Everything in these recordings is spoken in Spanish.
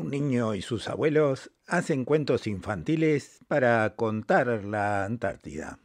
Un niño y sus abuelos hacen cuentos infantiles para contar la Antártida.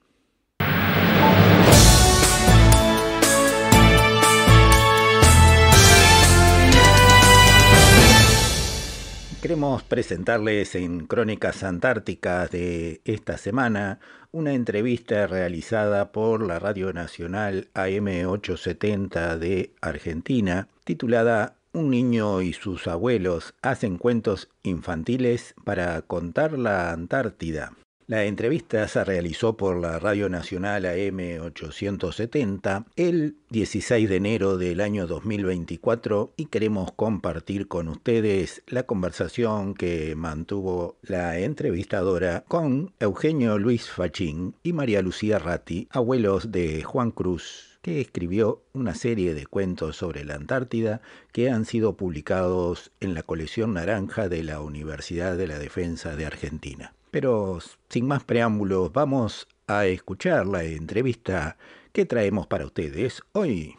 Queremos presentarles en Crónicas Antárticas de esta semana una entrevista realizada por la Radio Nacional AM870 de Argentina titulada un niño y sus abuelos hacen cuentos infantiles para contar la Antártida. La entrevista se realizó por la Radio Nacional AM870 el 16 de enero del año 2024 y queremos compartir con ustedes la conversación que mantuvo la entrevistadora con Eugenio Luis Fachín y María Lucía Ratti, abuelos de Juan Cruz, que escribió una serie de cuentos sobre la Antártida que han sido publicados en la colección naranja de la Universidad de la Defensa de Argentina. Pero sin más preámbulos, vamos a escuchar la entrevista que traemos para ustedes hoy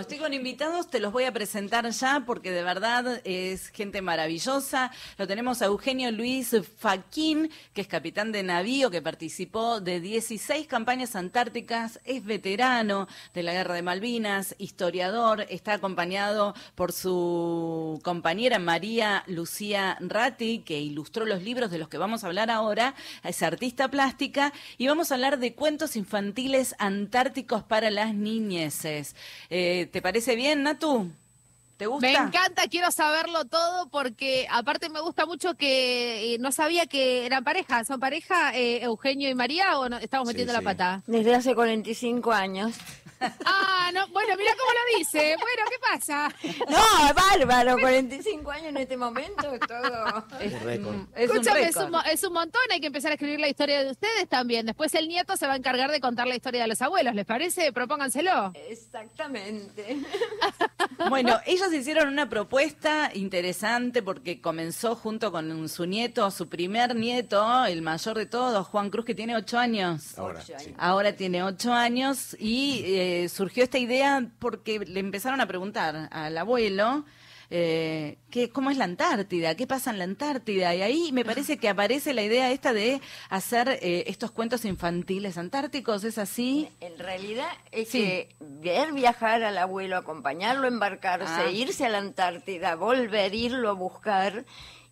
estoy con invitados, te los voy a presentar ya porque de verdad es gente maravillosa. Lo tenemos a Eugenio Luis Faquín, que es capitán de navío, que participó de 16 campañas antárticas, es veterano de la Guerra de Malvinas, historiador, está acompañado por su compañera María Lucía Ratti, que ilustró los libros de los que vamos a hablar ahora, es artista plástica, y vamos a hablar de cuentos infantiles antárticos para las niñeces. Eh, ¿Te parece bien, Natu? Me encanta, quiero saberlo todo porque aparte me gusta mucho que eh, no sabía que eran pareja. ¿Son pareja eh, Eugenio y María o estamos metiendo la pata? Desde hace 45 años. Ah, bueno, mira cómo lo dice. Bueno, ¿qué pasa? No, bárbaro, 45 años en este momento todo. Es un récord. es un montón, hay que empezar a escribir la historia de ustedes también. Después el nieto se va a encargar de contar la historia de los abuelos, ¿les parece? Propónganselo. Exactamente. bueno, ellos hicieron una propuesta interesante porque comenzó junto con su nieto, su primer nieto, el mayor de todos, Juan Cruz, que tiene ocho años. Ahora, tiene ocho años y eh, surgió esta idea porque le empezaron a preguntar al abuelo eh, cómo es la Antártida, qué pasa en la Antártida. Y ahí me parece que aparece la idea esta de hacer eh, estos cuentos infantiles antárticos, ¿es así? En realidad es que ver viajar al abuelo, acompañarlo, embarcarse, ah. irse a la Antártida, volver, irlo a buscar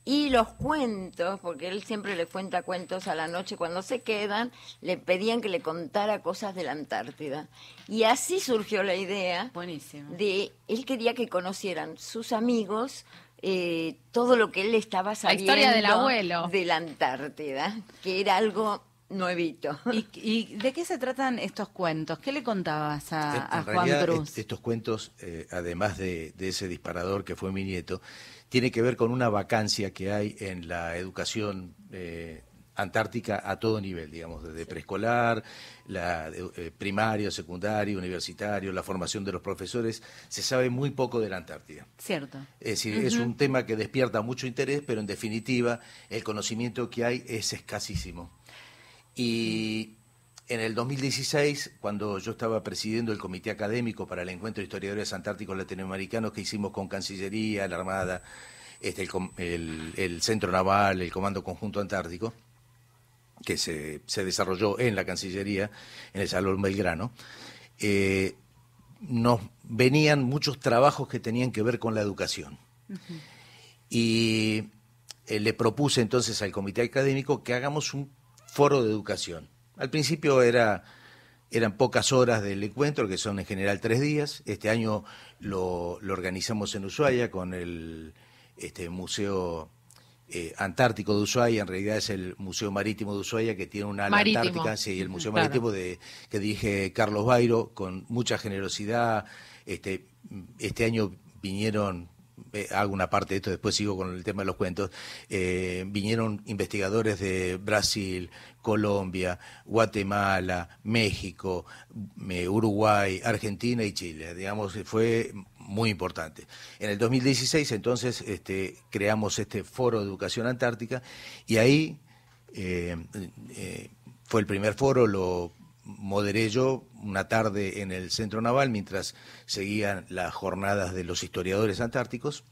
y los cuentos, porque él siempre le cuenta cuentos a la noche cuando se quedan, le pedían que le contara cosas de la Antártida. Y así surgió la idea Buenísimo. de, él quería que conocieran sus amigos eh, todo lo que él estaba sabiendo la historia del abuelo. de la Antártida, que era algo nuevito. ¿Y, ¿Y, de qué se tratan estos cuentos? ¿Qué le contabas a, Juan Cruz? estos cuentos, eh, además de, ese disparador que fue mi nieto, tiene que ver con una vacancia que hay en la educación eh, antártica a todo nivel, digamos, desde preescolar, la eh, primario, secundario, universitario, la formación de los profesores, se sabe muy poco de la Antártida. Cierto. Es decir, es un tema que despierta mucho interés, pero en definitiva el conocimiento que hay es escasísimo. Y en el 2016, cuando yo estaba presidiendo el comité académico para el encuentro de historiadores antárticos latinoamericanos que hicimos con Cancillería, la Armada, este, el, Centro Naval, el Comando Conjunto Antártico, que se, desarrolló en la Cancillería, en el Salón Belgrano, eh, nos venían muchos trabajos que tenían que ver con la educación. Y eh, le propuse entonces al comité académico que hagamos un foro de educación. Al principio era, eran pocas horas del encuentro, que son en general tres días. Este año lo, organizamos en Ushuaia con el este, Museo eh, Antártico de Ushuaia, en realidad es el Museo Marítimo de Ushuaia, que tiene una ala antártica, y el Museo Marítimo de, que dirige Carlos Bairo con mucha generosidad. Este, este año vinieron eh, hago una parte de esto, después sigo con el tema de los cuentos, eh, vinieron investigadores de Brasil, Colombia, Guatemala, México, mm, eh, Uruguay, Argentina y Chile. Digamos, fue muy importante. En el 2016 entonces este, creamos este foro de educación antártica y ahí fue el primer foro, lo moderé yo una tarde en el centro naval mientras seguían las jornadas de los historiadores antárticos.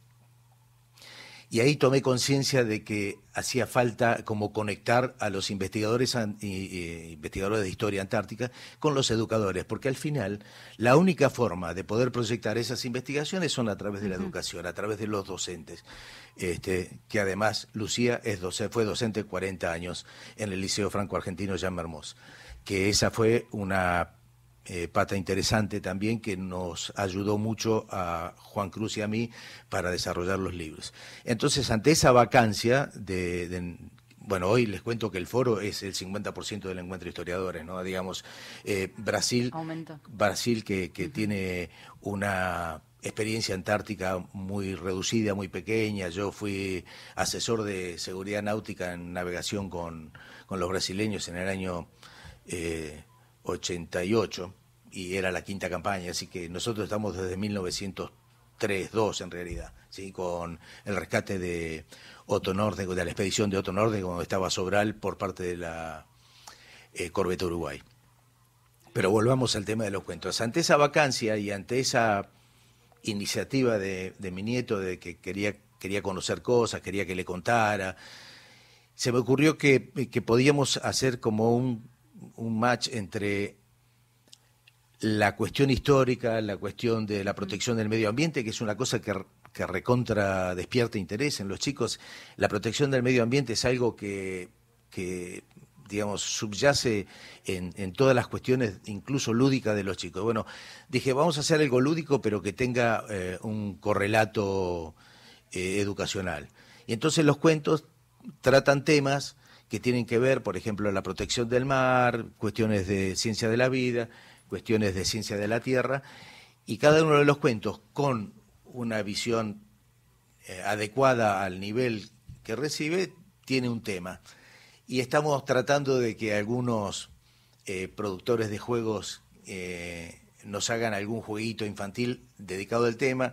Y ahí tomé conciencia de que hacía falta como conectar a los investigadores, investigadores de historia antártica con los educadores, porque al final la única forma de poder proyectar esas investigaciones son a través de la educación, a través de los docentes, este, que además Lucía es fue docente 40 años en el Liceo Franco Argentino Jean Mermoz que esa fue una eh, pata interesante también que nos ayudó mucho a Juan Cruz y a mí para desarrollar los libros. Entonces, ante esa vacancia de, bueno, hoy les cuento que el foro es el 50% del encuentro de historiadores, ¿no? Digamos, eh, Brasil, Brasil que, que tiene una experiencia antártica muy reducida, muy pequeña. Yo fui asesor de seguridad náutica en navegación con, con los brasileños en el año eh, 88 y era la quinta campaña, así que nosotros estamos desde 1903, 2 en realidad, ¿sí? con el rescate de Otto de la expedición de Otto Norte cuando estaba Sobral por parte de la eh, Uruguay. Pero volvamos al tema de los cuentos. Ante esa vacancia y ante esa iniciativa de, mi nieto de que quería, quería conocer cosas, quería que le contara, se me ocurrió que, que podíamos hacer como un un match entre la cuestión histórica, la cuestión de la protección del medio ambiente, que es una cosa que, recontra despierta interés en los chicos. La protección del medio ambiente es algo que, que digamos, subyace en, todas las cuestiones, incluso lúdicas de los chicos. Bueno, dije, vamos a hacer algo lúdico, pero que tenga eh, un correlato eh, educacional. Y entonces los cuentos tratan temas que tienen que ver, por ejemplo, la protección del mar, cuestiones de ciencia de la vida, cuestiones de ciencia de la tierra, y cada uno de los cuentos con una visión eh, adecuada al nivel que recibe, tiene un tema. Y estamos tratando de que algunos eh, productores de juegos eh, nos hagan algún jueguito infantil dedicado al tema.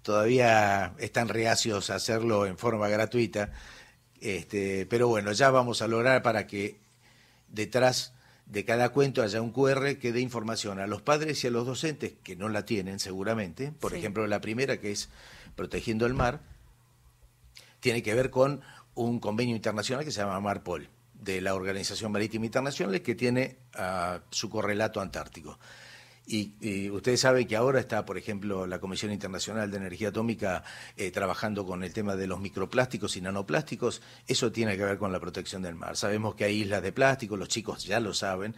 Todavía están reacios a hacerlo en forma gratuita, este, pero bueno, ya vamos a lograr para que detrás de cada cuento haya un QR que dé información a los padres y a los docentes, que no la tienen seguramente. Por ejemplo, la primera, que es Protegiendo el Mar, tiene que ver con un convenio internacional que se llama Marpol, de la Organización Marítima Internacional, que tiene ah, su correlato antártico. Y, ustedes saben que ahora está, por ejemplo, la Comisión Internacional de Energía Atómica eh, trabajando con el tema de los microplásticos y nanoplásticos. Eso tiene que ver con la protección del mar. Sabemos que hay islas de plástico, los chicos ya lo saben.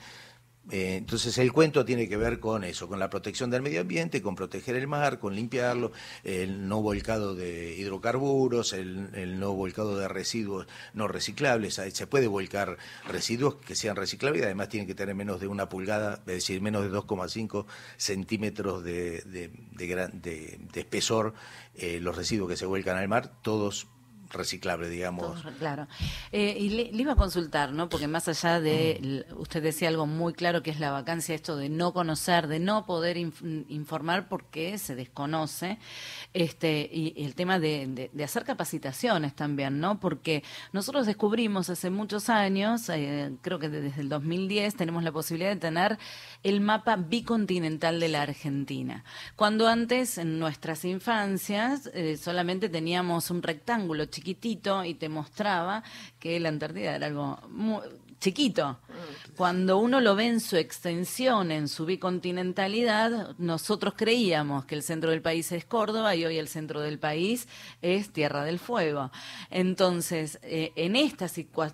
Eh, entonces el cuento tiene que ver con eso, con la protección del medio ambiente, con proteger el mar, con limpiarlo, el no volcado de hidrocarburos, el, no volcado de residuos no reciclables. Se puede volcar residuos que sean reciclables y además tienen que tener menos de una pulgada, es decir, menos de 2,5 centímetros de, de, espesor eh, los residuos que se vuelcan al mar, todos reciclable, digamos. claro. Eh, y le, iba a consultar, ¿no? Porque más allá de, mm. usted decía algo muy claro que es la vacancia, esto de no conocer, de no poder informar informar porque se desconoce, este, y, el tema de, hacer capacitaciones también, ¿no? Porque nosotros descubrimos hace muchos años, eh, creo que desde el 2010, tenemos la posibilidad de tener el mapa bicontinental de la Argentina. Cuando antes, en nuestras infancias, eh, solamente teníamos un rectángulo chiquitito y te mostraba que la Antártida era algo muy chiquito cuando uno lo ve en su extensión, en su bicontinentalidad, nosotros creíamos que el centro del país es Córdoba y hoy el centro del país es Tierra del Fuego. Entonces, eh, en, esta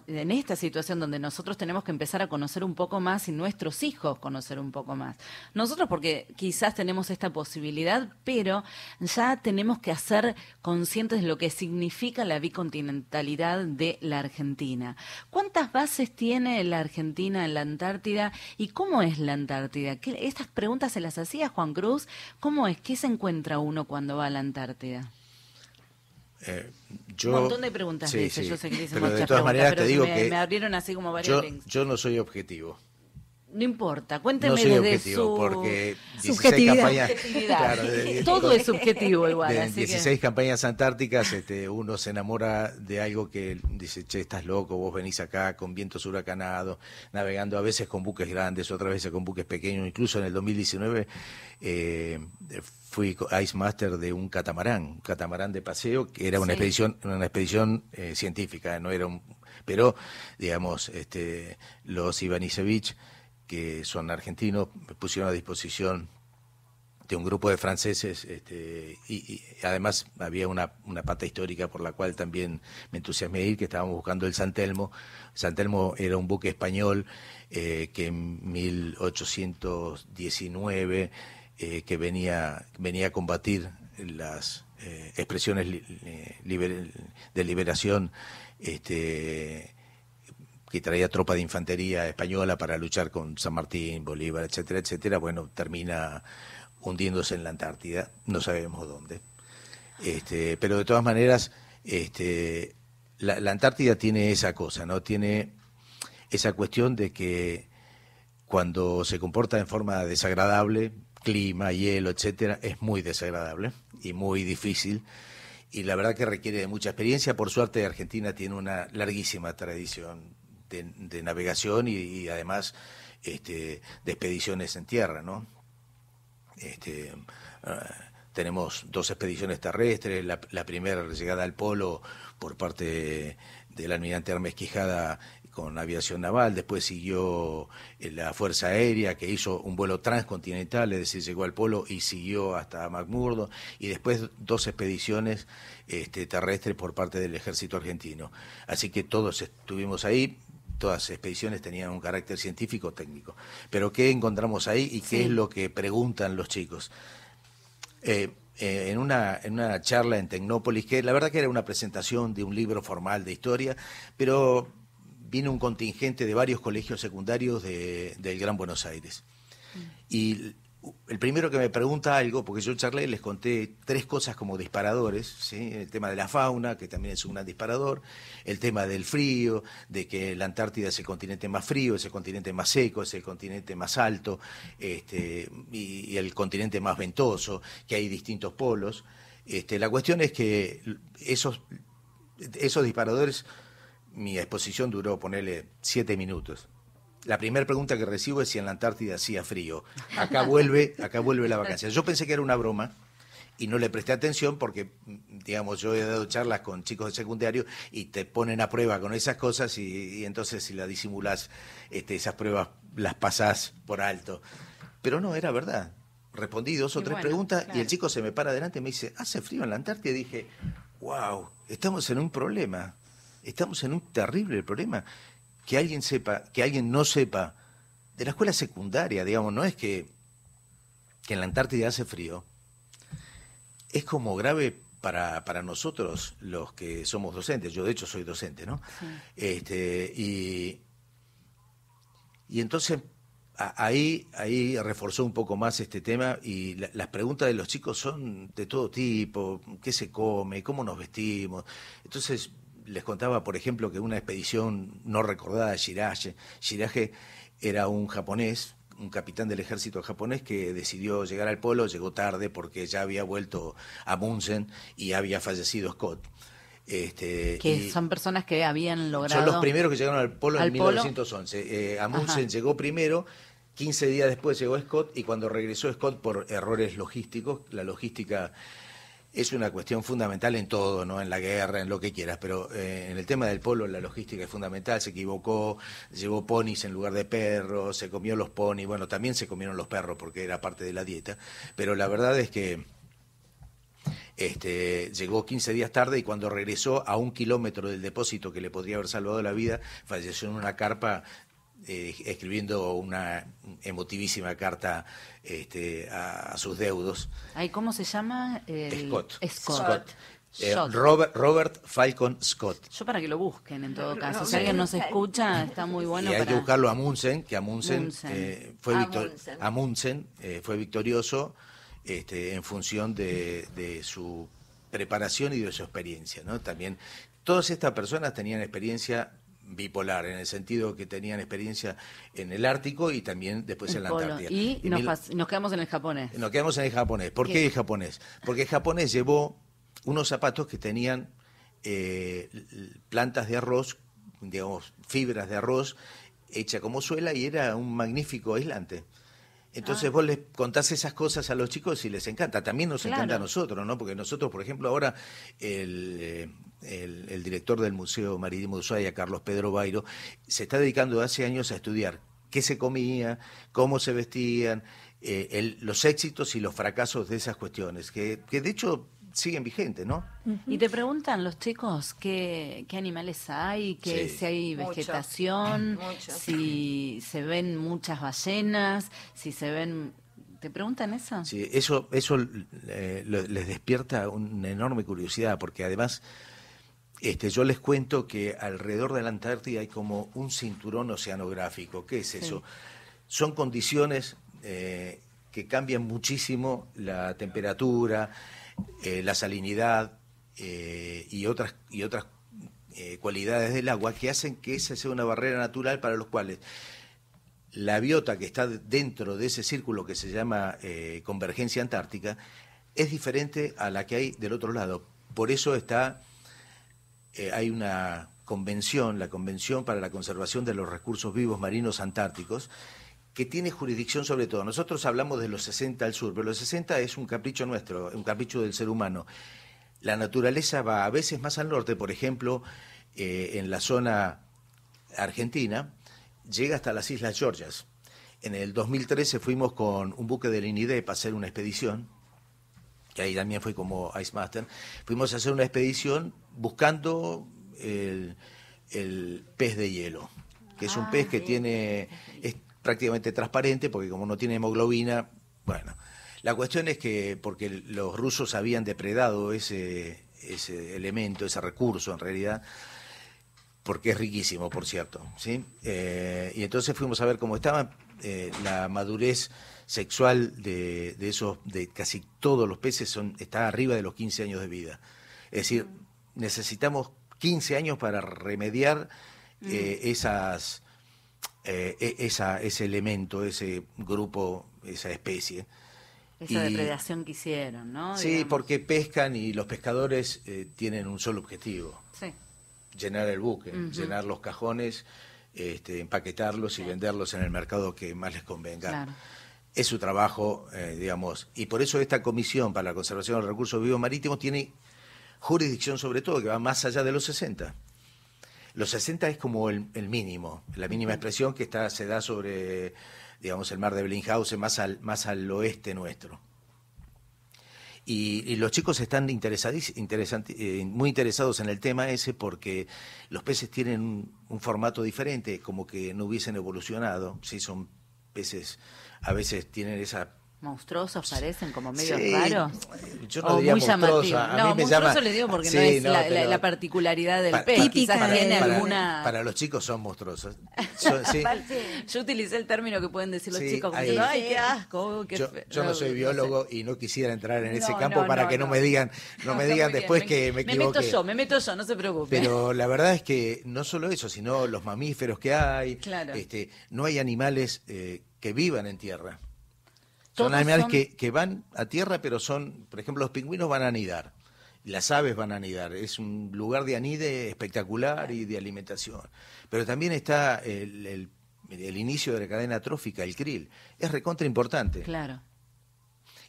en esta situación donde nosotros tenemos que empezar a conocer un poco más y nuestros hijos conocer un poco más. Nosotros porque quizás tenemos esta posibilidad, pero ya tenemos que hacer conscientes de lo que significa la bicontinentalidad de la Argentina. ¿Cuántas bases tiene la Argentina? en la Antártida. ¿Y cómo es la Antártida? ¿Qué, estas preguntas se las hacía Juan Cruz. ¿Cómo es? ¿Qué se encuentra uno cuando va a la Antártida? Eh, yo, un montón de preguntas dice, yo sé que pero de todas maneras te digo me, que me abrieron así como varios links. yo no soy objetivo. No importa, cuénteme de su Todo es subjetivo igual. En 16 campañas antárticas, este, uno se enamora de algo que dice, che, estás loco, vos venís acá con vientos huracanados, navegando a veces con buques grandes, otras veces con buques pequeños. Incluso en el 2019 eh, fui Ice Master de un catamarán, un catamarán de paseo, que era una expedición, una expedición eh, científica, no era Pero, digamos, este, los Ivanisevich que son argentinos, me pusieron a disposición de un grupo de franceses este, y, además había una, una, pata histórica por la cual también me entusiasmé ir, que estábamos buscando el San Telmo. San Telmo era un buque español eh, que en 1819 eh, que venía, venía a combatir las eh, expresiones de liberación este, que traía tropa de infantería española para luchar con San Martín, Bolívar, etcétera, etcétera, bueno, termina hundiéndose en la Antártida, no sabemos dónde. Este, pero de todas maneras, este, la, Antártida tiene esa cosa, ¿no? Tiene esa cuestión de que cuando se comporta en forma desagradable, clima, hielo, etcétera, es muy desagradable y muy difícil. Y la verdad que requiere de mucha experiencia. Por suerte, Argentina tiene una larguísima tradición de, navegación y, además este, de expediciones en tierra, ¿no? Este, eh, tenemos dos expediciones terrestres, la, primera llegada al polo por parte del almirante Hermes Quijada con aviación naval, después siguió eh, la Fuerza Aérea que hizo un vuelo transcontinental, es decir, llegó al polo y siguió hasta McMurdo, y después dos expediciones este, terrestres por parte del ejército argentino. Así que todos estuvimos ahí, todas expediciones tenían un carácter científico técnico. Pero ¿qué encontramos ahí y qué es lo que preguntan los chicos? Eh, eh, en, una, en una charla en Tecnópolis, que la verdad que era una presentación de un libro formal de historia, pero vino un contingente de varios colegios secundarios del Gran Buenos Aires. Mm. Y el primero que me pregunta algo, porque yo charlé, les conté tres cosas como disparadores, el tema de la fauna, que también es un disparador, el tema del frío, de que la Antártida es el continente más frío, es el continente más seco, es el continente más alto, este, y, el continente más ventoso, que hay distintos polos. Este, la cuestión es que esos, esos disparadores, mi exposición duró, ponerle, siete minutos la primera pregunta que recibo es si en la Antártida hacía frío. Acá vuelve, acá vuelve la vacancia. Yo pensé que era una broma y no le presté atención porque, digamos, yo he dado charlas con chicos de secundario y te ponen a prueba con esas cosas y, entonces si la disimulas, este, esas pruebas las pasás por alto. Pero no, era verdad. Respondí dos o tres preguntas y el chico se me para adelante y me dice, ¿hace frío en la Antártida? Y dije, wow, estamos en un problema. Estamos en un terrible problema que alguien sepa, que alguien no sepa, de la escuela secundaria, digamos, no es que, en la Antártida hace frío, es como grave para, nosotros los que somos docentes, yo de hecho soy docente, ¿no? Este, y, entonces ahí, ahí reforzó un poco más este tema y las preguntas de los chicos son de todo tipo, qué se come, cómo nos vestimos. Entonces les contaba, por ejemplo, que una expedición no recordada de Shirage, era un japonés, un capitán del ejército japonés que decidió llegar al polo, llegó tarde porque ya había vuelto a Munsen y había fallecido Scott. Este, que son personas que habían logrado. Son los primeros que llegaron al polo en 1911. Eh, a Amundsen llegó primero, 15 días después llegó Scott y cuando regresó Scott por errores logísticos, la logística es una cuestión fundamental en todo, ¿no? En la guerra, en lo que quieras, pero eh, en el tema del polo la logística es fundamental, se equivocó, llevó ponis en lugar de perros, se comió los ponis, bueno, también se comieron los perros porque era parte de la dieta, pero la verdad es que este, llegó 15 días tarde y cuando regresó a un kilómetro del depósito que le podría haber salvado la vida, falleció en una carpa eh, escribiendo una emotivísima carta este, a, sus deudos. ¿Cómo se llama? Scott. Eh, Robert, Falcon Scott. Yo para que lo busquen en todo caso. Si alguien nos escucha, está muy bueno. Y hay que buscarlo a Munsen, que Amundsen, Munsen. Eh, fue, fue victorioso este, en función de, su preparación y de su experiencia. ¿no? También todas estas personas tenían experiencia bipolar, en el sentido que tenían experiencia en el Ártico y también después en la Antártida. Y, nos, quedamos en el japonés. Nos quedamos en el japonés. ¿Por qué, el japonés? Porque el japonés llevó unos zapatos que tenían eh, plantas de arroz, digamos, fibras de arroz hecha como suela y era un magnífico aislante. Entonces ah. vos les contás esas cosas a los chicos y les encanta. También nos encanta a nosotros, ¿no? Porque nosotros, por ejemplo, ahora el... Eh, el, director del Museo Marítimo de Ushuaia, Carlos Pedro Bairo, se está dedicando hace años a estudiar qué se comía, cómo se vestían, eh, el, los éxitos y los fracasos de esas cuestiones, que, de hecho siguen vigentes, ¿no? Y te preguntan los chicos qué, animales hay, qué si hay vegetación, si se ven muchas ballenas, si se ven... ¿Te preguntan eso? Sí, eso, eso eh, les despierta una enorme curiosidad, porque además este, yo les cuento que alrededor de la Antártida hay como un cinturón oceanográfico. ¿Qué es eso? Son condiciones eh, que cambian muchísimo la temperatura, eh, la salinidad eh, y otras, y otras cualidades del agua que hacen que esa sea una barrera natural para los cuales la biota que está dentro de ese círculo que se llama convergencia antártica es diferente a la que hay del otro lado. Por eso está eh, hay una convención, la Convención para la Conservación de los Recursos Vivos Marinos Antárticos, que tiene jurisdicción sobre todo. Nosotros hablamos de los 60 al sur, pero los 60 es un capricho nuestro, un capricho del ser humano. La naturaleza va a veces más al norte, por ejemplo, eh, en la zona argentina, llega hasta las Islas Georgias. En el 2013 fuimos con un buque del INIDEP para hacer una expedición que ahí también fue como Ice Master, fuimos a hacer una expedición buscando el, pez de hielo, que es un ah, pez que tiene, es prácticamente transparente porque como no tiene hemoglobina, bueno. La cuestión es que, porque los rusos habían depredado ese, ese elemento, ese recurso en realidad, porque es riquísimo, por cierto. ¿sí? Eh, y entonces fuimos a ver cómo estaba eh, la madurez sexual de, de esos, de casi todos los peces son, está arriba de los 15 años de vida. Es decir, necesitamos 15 años para remediar mm. eh, esas, eh, e, ese elemento, ese grupo, esa especie. Esa depredación que hicieron, ¿no? Sí, porque pescan y los pescadores eh, tienen un solo objetivo. Llenar el buque, llenar los cajones, este, empaquetarlos y venderlos en el mercado que más les convenga es su trabajo, eh, digamos, y por eso esta Comisión para la Conservación de los Recursos Vivos Marítimos tiene jurisdicción sobre todo, que va más allá de los 60. Los 60 es como el, mínimo, la mínima expresión que está, se da sobre, digamos, el mar de Bellinghausen, más al, más al oeste nuestro. Y, los chicos están interesados, eh, muy interesados en el tema ese porque los peces tienen un, formato diferente, como que no hubiesen evolucionado, si son veces, a veces tienen esa monstruosos parecen como medio raros yo muy llamativo no monstruoso le digo porque no es la, particularidad del pez para, alguna para los chicos son monstruosos yo utilicé el término que pueden decir los chicos oh, yo, no soy biólogo y no quisiera entrar en ese campo para que no, me digan no me digan después que me equivoqué me meto yo me meto yo no se preocupe pero la verdad es que no solo eso sino los mamíferos que hay este no hay animales eh, que vivan en tierra son animales Que, van a tierra, pero son, por ejemplo, los pingüinos van a anidar, las aves van a anidar, es un lugar de anide espectacular y de alimentación. Pero también está el, inicio de la cadena trófica, el krill, es recontra importante. Claro.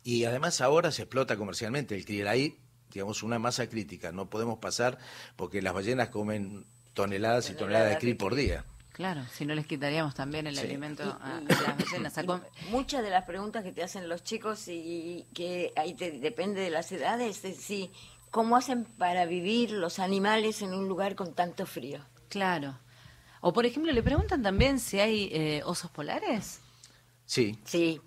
Y además ahora se explota comercialmente el krill, hay digamos una masa crítica, no podemos pasar porque las ballenas comen toneladas y toneladas de krill por día. Claro, si no les quitaríamos también el alimento a, las ballenas. Muchas de las preguntas que te hacen los chicos y, que ahí te, depende de las edades, es si, ¿cómo hacen para vivir los animales en un lugar con tanto frío? Claro. O por ejemplo, le preguntan también si hay eh, osos polares. Sí.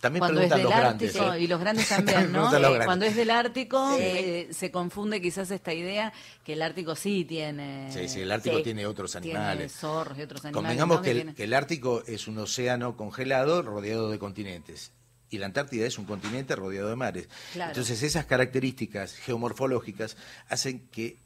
También Cuando preguntan los Ártico, grandes. ¿eh? Y los grandes también, ¿no? Cuando es del Ártico, eh, se confunde quizás esta idea que el Ártico sí tiene. Sí, sí, el Ártico tiene otros animales. zorros y otros animales. Convengamos que, el, Ártico es un océano congelado rodeado de continentes. Y la Antártida es un continente rodeado de mares. Entonces, esas características geomorfológicas hacen que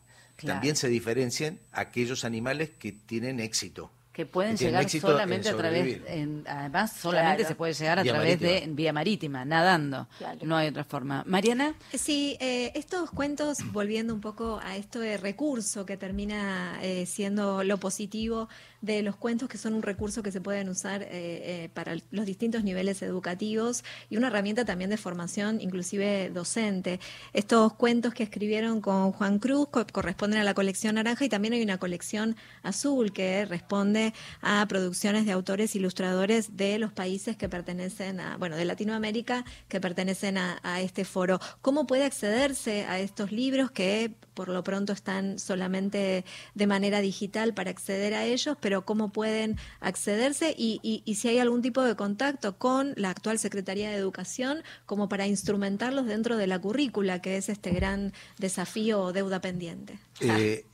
también se diferencien aquellos animales que tienen éxito que pueden llegar solamente a través, además solamente se puede llegar a través de vía marítima, nadando, no hay otra forma. Mariana. Sí, eh, estos cuentos, volviendo un poco a esto de recurso que termina eh, siendo lo positivo de los cuentos que son un recurso que se pueden usar eh, para los distintos niveles educativos y una herramienta también de formación, inclusive docente. Estos cuentos que escribieron con Juan Cruz corresponden a la colección naranja y también hay una colección azul que responde a producciones de autores ilustradores de los países que pertenecen a, bueno, de Latinoamérica que pertenecen a, este foro. ¿Cómo puede accederse a estos libros que por lo pronto están solamente de manera digital para acceder a ellos, pero cómo pueden accederse y, si hay algún tipo de contacto con la actual Secretaría de Educación como para instrumentarlos dentro de la currícula, que es este gran desafío o deuda pendiente? Eh,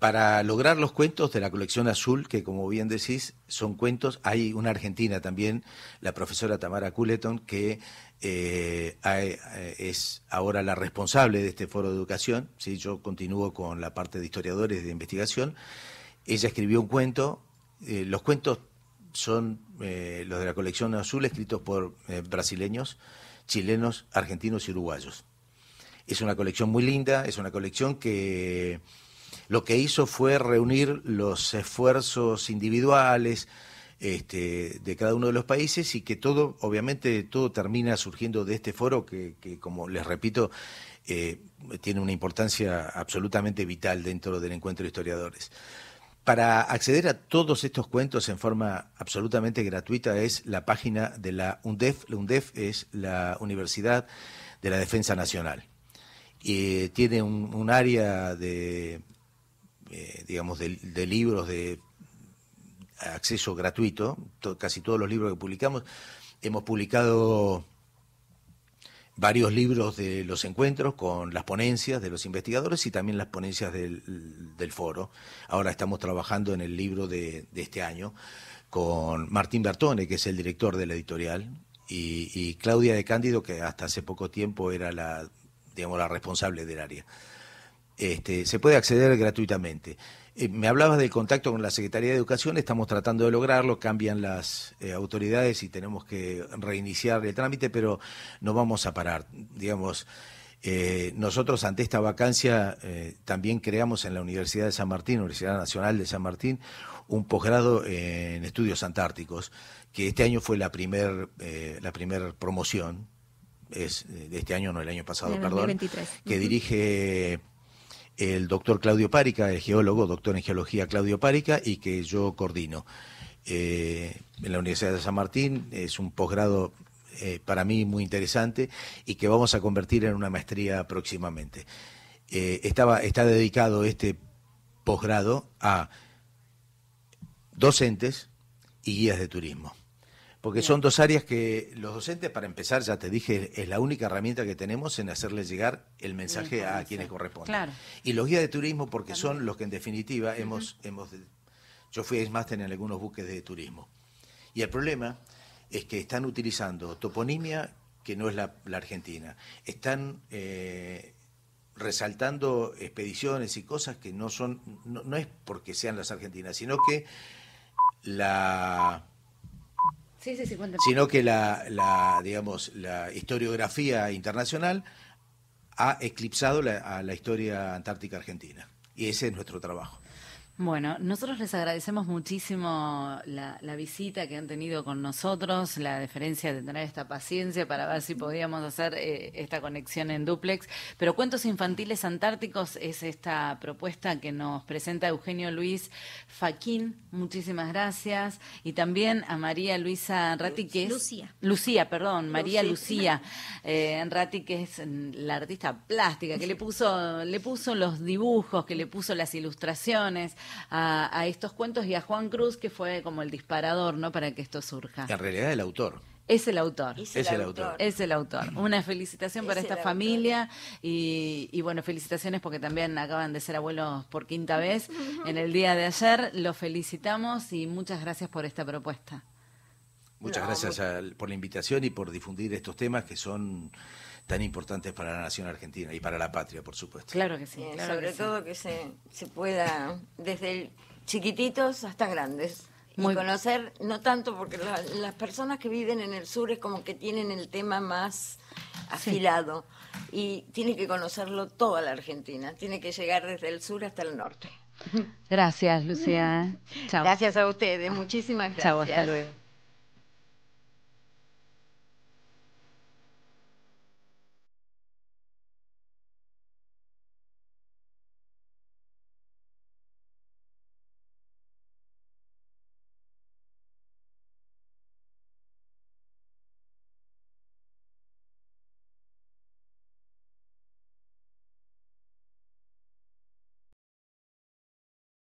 para lograr los cuentos de la colección azul, que como bien decís, son cuentos, hay una argentina también, la profesora Tamara Culeton, que eh, eh, es ahora la responsable de este foro de educación, Si yo continúo con la parte de historiadores de investigación, ella escribió un cuento, eh, los cuentos son los de la colección azul escritos por brasileños, chilenos, argentinos y uruguayos. Es una colección muy linda, es una colección que lo que hizo fue reunir los esfuerzos individuales este, de cada uno de los países y que todo, obviamente, todo termina surgiendo de este foro que, como les repito, eh, tiene una importancia absolutamente vital dentro del encuentro de historiadores. Para acceder a todos estos cuentos en forma absolutamente gratuita es la página de la UNDEF. La UNDEF es la Universidad de la Defensa Nacional. y eh, tiene un área de eh, digamos, de, libros de acceso gratuito, casi todos los libros que publicamos. Hemos publicado varios libros de los encuentros con las ponencias de los investigadores y también las ponencias del, del foro. Ahora estamos trabajando en el libro de, este año con Martín Bertone, que es el director de la editorial, y, y Claudia de Cándido, que hasta hace poco tiempo era la, digamos, la responsable del área. Este, se puede acceder gratuitamente. Eh, me hablabas del contacto con la Secretaría de Educación, estamos tratando de lograrlo, cambian las eh, autoridades y tenemos que reiniciar el trámite, pero no vamos a parar. Digamos, eh, nosotros ante esta vacancia también creamos en la Universidad de San Martín, Universidad Nacional de San Martín, un posgrado en estudios antárticos, que este año fue la primera la primer promoción, es de este año, no el año pasado, perdón, que dirige el doctor Claudio Párica, el geólogo, doctor en geología Claudio Párica, y que yo coordino. Eh, en la Universidad de San Martín es un posgrado eh, para mí muy interesante y que vamos a convertir en una maestría próximamente. Eh, estaba, está dedicado este posgrado a docentes y guías de turismo. Porque son dos áreas que los docentes, para empezar, ya te dije, es la única herramienta que tenemos en hacerles llegar el mensaje a quienes corresponden. Y los guías de turismo, porque son los que en definitiva hemos, hemos... Yo fui a ex-master en algunos buques de turismo. Y el problema es que están utilizando toponimia que no es la, argentina. Están eh, resaltando expediciones y cosas que no son, no es porque sean las argentinas, sino que la sino que la, la, digamos, la historiografía internacional ha eclipsado la, a la historia antártica argentina. Y ese es nuestro trabajo. Bueno, nosotros les agradecemos muchísimo la, visita que han tenido con nosotros, la deferencia de tener esta paciencia para ver si podíamos hacer eh, esta conexión en duplex. Pero Cuentos Infantiles Antárticos es esta propuesta que nos presenta Eugenio Luis Faquín. Muchísimas gracias. Y también a María Luisa Ratti, Lucía. Lucía, perdón, María Lucía, eh, la artista plástica, que le puso, le puso los dibujos, que le puso las ilustraciones a, estos cuentos y a Juan Cruz, que fue como el disparador, ¿no? Para que esto surja. En realidad, el autor. Es el autor. Es el, autor. Es el autor. Una felicitación para esta familia y, bueno, felicitaciones porque también acaban de ser abuelos por quinta vez en el día de ayer. Los felicitamos y muchas gracias por esta propuesta. Muchas gracias por la invitación y por difundir estos temas que son tan importantes para la nación argentina y para la patria, por supuesto. Claro que sí. sobre todo que se, se pueda, desde chiquititos hasta grandes. y conocer, no tanto porque las personas que viven en el sur es como que tienen el tema más afilado y tiene que conocerlo toda la Argentina, tiene que llegar desde el sur hasta el norte. Gracias, Lucía. Gracias a ustedes, muchísimas gracias. Chao, hasta luego.